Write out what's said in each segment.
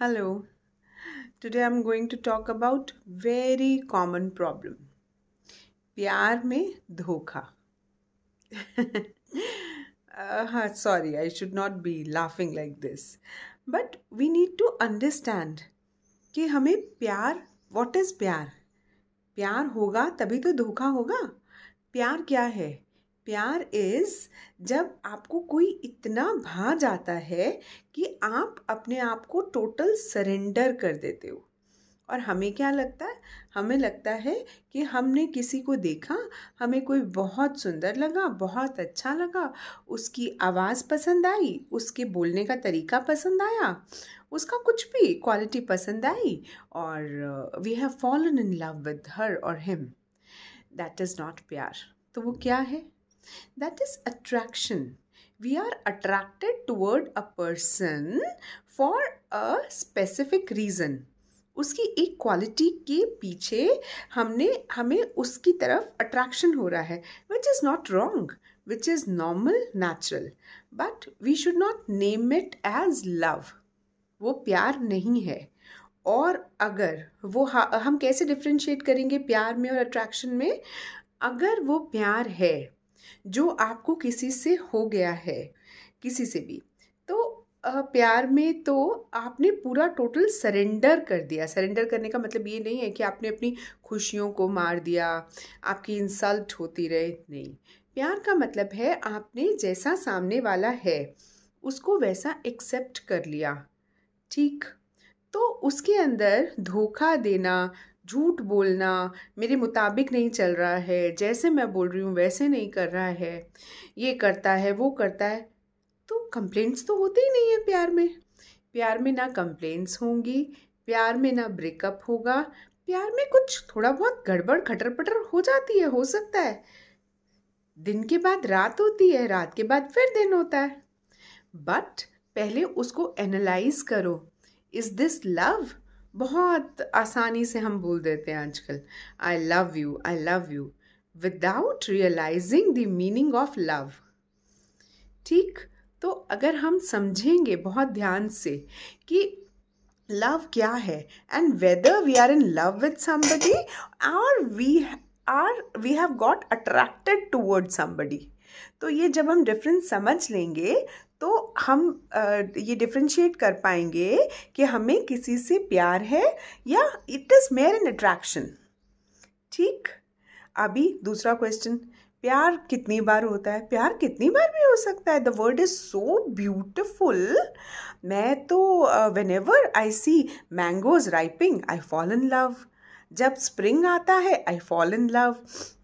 hello today i'm going to talk about very common problem प्यार में धोखा uh, sorry i should not be laughing like this but we need to understand कि हमें प्यार what is प्यार प्यार होगा तभी तो धोखा होगा प्यार क्या है प्यार इज़ जब आपको कोई इतना भा जाता है कि आप अपने आप को टोटल सरेंडर कर देते हो और हमें क्या लगता है हमें लगता है कि हमने किसी को देखा हमें कोई बहुत सुंदर लगा बहुत अच्छा लगा उसकी आवाज़ पसंद आई उसके बोलने का तरीका पसंद आया उसका कुछ भी क्वालिटी पसंद आई और we have fallen in love with her और हिम दैट इज़ नॉट प्यार तो वो क्या है That is attraction. We are attracted toward a person for a specific reason. उसकी एक क्वालिटी के पीछे हमने हमें उसकी तरफ अट्रैक्शन हो रहा है which is not wrong which is normal natural but we should not name it as love वो प्यार नहीं है और अगर वो हाँ, हम कैसे डिफ्रेंशिएट करेंगे प्यार में और अट्रैक्शन में अगर वो प्यार है जो आपको किसी से हो गया है किसी से भी तो प्यार में तो आपने पूरा टोटल सरेंडर कर दिया सरेंडर करने का मतलब ये नहीं है कि आपने अपनी खुशियों को मार दिया आपकी इंसल्ट होती रहे नहीं प्यार का मतलब है आपने जैसा सामने वाला है उसको वैसा एक्सेप्ट कर लिया ठीक तो उसके अंदर धोखा देना झूठ बोलना मेरे मुताबिक नहीं चल रहा है जैसे मैं बोल रही हूँ वैसे नहीं कर रहा है ये करता है वो करता है तो कंप्लेंट्स तो होते ही नहीं है प्यार में प्यार में ना कंप्लेंट्स होंगी प्यार में ना ब्रेकअप होगा प्यार में कुछ थोड़ा बहुत गड़बड़ खटर पटर हो जाती है हो सकता है दिन के बाद रात होती है रात के बाद फिर दिन होता है बट पहले उसको एनालाइज करो इज़ दिस लव बहुत आसानी से हम बोल देते हैं आजकल I love you I love you without realizing the meaning of love ठीक तो अगर हम समझेंगे बहुत ध्यान से कि लव क्या है and whether we are in love with somebody और we are we have got attracted toward somebody तो ये जब हम डिफरेंस समझ लेंगे तो हम ये डिफ्रेंशिएट कर पाएंगे कि हमें किसी से प्यार है या it is mere an attraction ठीक अभी दूसरा क्वेश्चन प्यार कितनी बार होता है प्यार कितनी बार भी हो सकता है the word is so beautiful मैं तो whenever I see mangoes riping I fall in love जब स्प्रिंग आता है I fall in love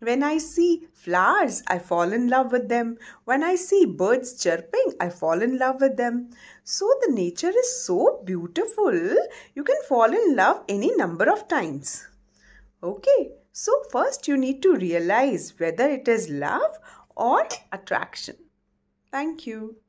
when I see flowers I fall in love with them when I see birds chirping I fall in love with them so the nature is so beautiful you can fall in love any number of times okay so first you need to realize whether it is love or attraction. Thank you.